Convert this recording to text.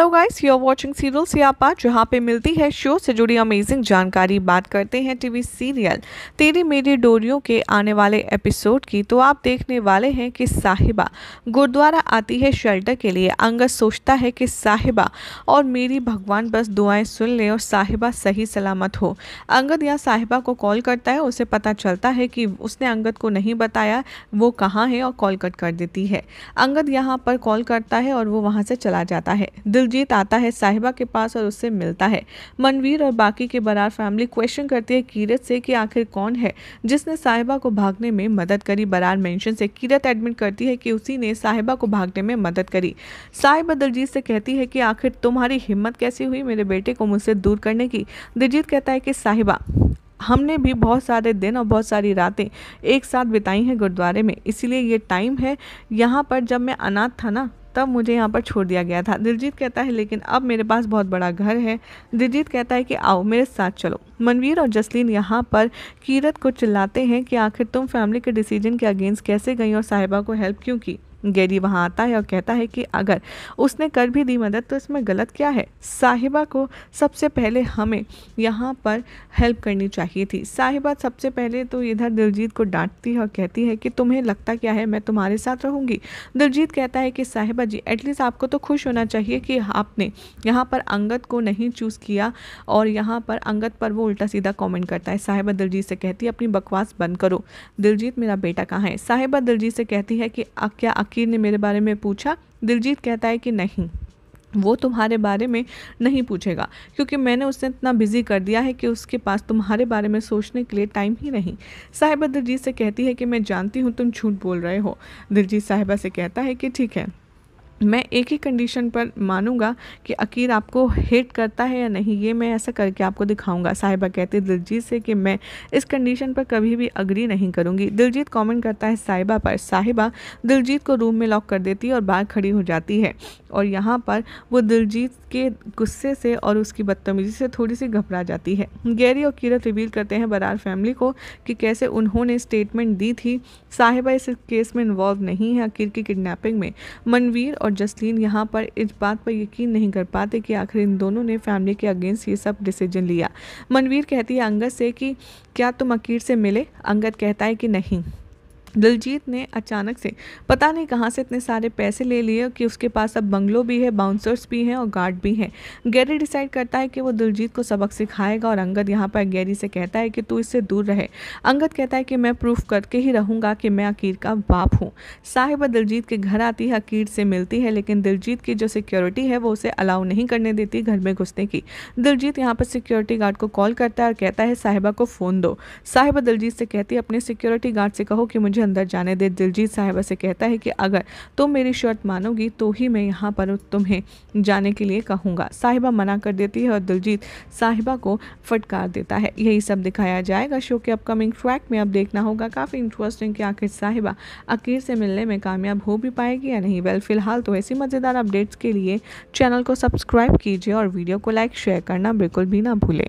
hello guys you are watching serial Siyapa जहाँ पे मिलती है शो से जुड़ी अमेजिंग जानकारी बात करते हैं टीवी सीरियल तेरी मेरी डोरियों के आने वाले एपिसोड की तो आप देखने वाले हैं कि साहिबा गुरुद्वारा आती है शेल्टर के लिए अंगद सोचता है कि साहिबा और मेरी भगवान बस दुआएं सुन ले और साहिबा सही सलामत हो अंगद यहाँ साहिबा को कॉल करता है उसे पता चलता है कि उसने अंगद को नहीं बताया वो कहाँ है और कॉल कट कर देती है अंगद यहाँ पर कॉल करता है और वो वहाँ से चला जाता है दिल सुरजीत आता है साहिबा के पास और उससे मिलता है मनवीर और बाकी के बरार फैमिली क्वेश्चन करती है कीरत से कि आखिर कौन है जिसने साहिबा को भागने में मदद करी बरार मेंशन से कीरत एडमिट करती है कि उसी ने साहिबा को भागने में मदद करी साहिबा दिलजीत से कहती है कि आखिर तुम्हारी हिम्मत कैसी हुई मेरे बेटे को मुझसे दूर करने की दिलजीत कहता है कि साहिबा हमने भी बहुत सारे दिन और बहुत सारी रातें एक साथ बिताई हैं गुरुद्वारे में इसीलिए ये टाइम है यहाँ पर जब मैं अनाथ था ना तब मुझे यहाँ पर छोड़ दिया गया था दिलजीत कहता है लेकिन अब मेरे पास बहुत बड़ा घर है दिलजीत कहता है कि आओ मेरे साथ चलो मनवीर और जसलीन यहाँ पर कीरत को चिल्लाते हैं कि आखिर तुम फैमिली के डिसीजन के अगेंस्ट कैसे गई और साहिबा को हेल्प क्यों की गैरी वहाँ आता है और कहता है कि अगर उसने कर भी दी मदद तो इसमें गलत क्या है साहिबा को सबसे पहले हमें यहाँ पर हेल्प करनी चाहिए थी साहिबा सबसे पहले तो इधर दिलजीत को डांटती है और कहती है कि तुम्हें लगता क्या है मैं तुम्हारे साथ रहूँगी दिलजीत कहता है कि साहिबा जी एटलीस्ट आपको तो खुश होना चाहिए कि आपने यहाँ पर अंगत को नहीं चूज़ किया और यहाँ पर अंगत पर वो उल्टा सीधा कॉमेंट करता है साहिबा दिलजीत से कहती है अपनी बकवास बंद करो दिलजीत मेरा बेटा कहाँ है साहिबा दिलजीत से कहती है कि क्या जाकिर ने मेरे बारे में पूछा दिलजीत कहता है कि नहीं वो तुम्हारे बारे में नहीं पूछेगा क्योंकि मैंने उसे इतना बिजी कर दिया है कि उसके पास तुम्हारे बारे में सोचने के लिए टाइम ही नहीं साहिबा दिलजीत से कहती है कि मैं जानती हूँ तुम झूठ बोल रहे हो दिलजीत साहिबा से कहता है कि ठीक है मैं एक ही कंडीशन पर मानूंगा कि अकीर आपको हेट करता है या नहीं ये मैं ऐसा करके आपको दिखाऊंगा साहिबा कहते दिलजीत से कि मैं इस कंडीशन पर कभी भी अग्री नहीं करूंगी दिलजीत कमेंट करता है साहिबा पर साहिबा दिलजीत को रूम में लॉक कर देती है और बाहर खड़ी हो जाती है और यहाँ पर वो दिलजीत के गुस्से से और उसकी बदतमीजी से थोड़ी सी घबरा जाती है गैरी और कीरत रिवील करते हैं बरार फैमिली को कि कैसे उन्होंने स्टेटमेंट दी थी साहिबा इस केस में इन्वॉल्व नहीं है अकीर की किडनेपिंग में मनवीर और और जसलीन यहाँ पर इस बात पर यकीन नहीं कर पाते कि आखिर इन दोनों ने फैमिली के अगेंस्ट ये सब डिसीजन लिया मनवीर कहती है अंगद से कि क्या तुम अकीर से मिले अंगद कहता है कि नहीं दिलजीत ने अचानक से पता नहीं कहाँ से इतने सारे पैसे ले लिए कि उसके पास अब बंगलो भी है बाउंसर्स भी हैं और गार्ड भी हैं गैरी डिसाइड करता है कि वो दिलजीत को सबक सिखाएगा और अंगद यहाँ पर गैरी से कहता है कि तू इससे दूर रहे अंगद कहता है कि मैं प्रूफ करके ही रहूँगा कि मैं अकीर का बाप हूँ साहिबा दिलजीत के घर आती है अकीर से मिलती है लेकिन दिलजीत की जो सिक्योरिटी है वो उसे अलाउ नहीं करने देती घर में घुसने की दिलजीत यहाँ पर सिक्योरिटी गार्ड को कॉल करता है और कहता है साहिबा को फ़ोन दो साहिबा दिलजीत से कहती है अपने सिक्योरिटी गार्ड से कहो कि मुझे मुझे अंदर जाने दे दिलजीत साहिबा से कहता है कि अगर तुम मेरी शर्त मानोगी तो ही मैं यहाँ पर तुम्हें जाने के लिए कहूँगा साहिबा मना कर देती है और दिलजीत साहिबा को फटकार देता है यही सब दिखाया जाएगा शो के अपकमिंग ट्रैक में अब देखना होगा काफ़ी इंटरेस्टिंग कि आखिर साहिबा अकीर से मिलने में कामयाब हो भी पाएगी या नहीं वेल फिलहाल तो ऐसी मज़ेदार अपडेट्स के लिए चैनल को सब्सक्राइब कीजिए और वीडियो को लाइक शेयर करना बिल्कुल भी ना भूलें